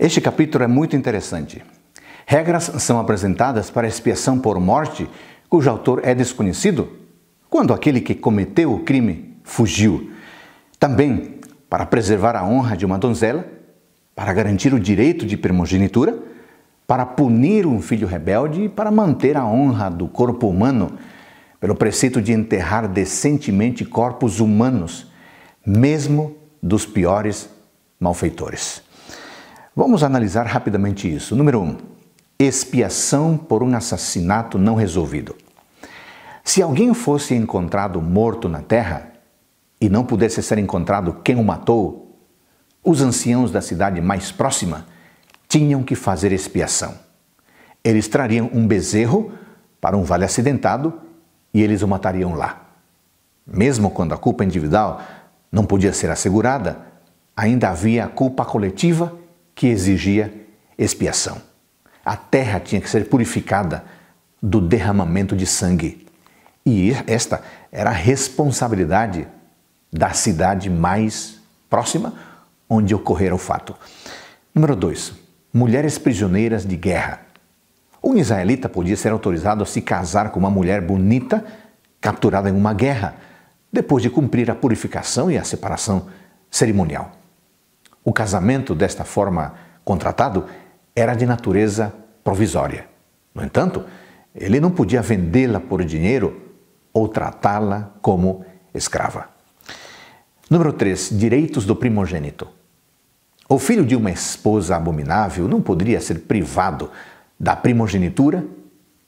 Este capítulo é muito interessante. Regras são apresentadas para expiação por morte, cujo autor é desconhecido, quando aquele que cometeu o crime fugiu. Também para preservar a honra de uma donzela, para garantir o direito de primogenitura, para punir um filho rebelde e para manter a honra do corpo humano, pelo preceito de enterrar decentemente corpos humanos, mesmo dos piores malfeitores. Vamos analisar rapidamente isso. Número 1. Um, expiação por um assassinato não resolvido. Se alguém fosse encontrado morto na terra e não pudesse ser encontrado quem o matou, os anciãos da cidade mais próxima tinham que fazer expiação. Eles trariam um bezerro para um vale acidentado e eles o matariam lá. Mesmo quando a culpa é individual não podia ser assegurada, ainda havia a culpa coletiva que exigia expiação. A terra tinha que ser purificada do derramamento de sangue. E esta era a responsabilidade da cidade mais próxima onde ocorrera o fato. Número 2. Mulheres prisioneiras de guerra. Um israelita podia ser autorizado a se casar com uma mulher bonita capturada em uma guerra, depois de cumprir a purificação e a separação cerimonial. O casamento, desta forma contratado, era de natureza provisória. No entanto, ele não podia vendê-la por dinheiro ou tratá-la como escrava. Número 3. Direitos do primogênito. O filho de uma esposa abominável não poderia ser privado da primogenitura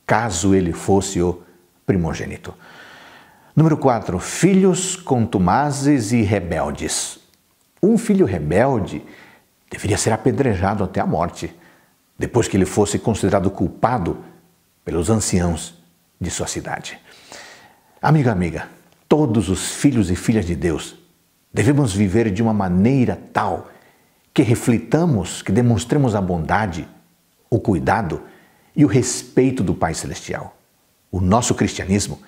caso ele fosse o primogênito. Número 4. Filhos contumazes e rebeldes. Um filho rebelde deveria ser apedrejado até a morte, depois que ele fosse considerado culpado pelos anciãos de sua cidade. Amiga, amiga, todos os filhos e filhas de Deus devemos viver de uma maneira tal que reflitamos, que demonstremos a bondade, o cuidado e o respeito do Pai Celestial. O nosso cristianismo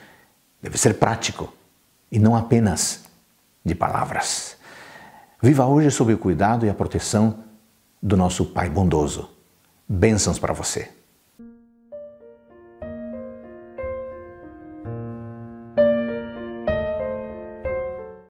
deve ser prático e não apenas de palavras. Viva hoje sob o cuidado e a proteção do nosso Pai bondoso. Bênçãos para você.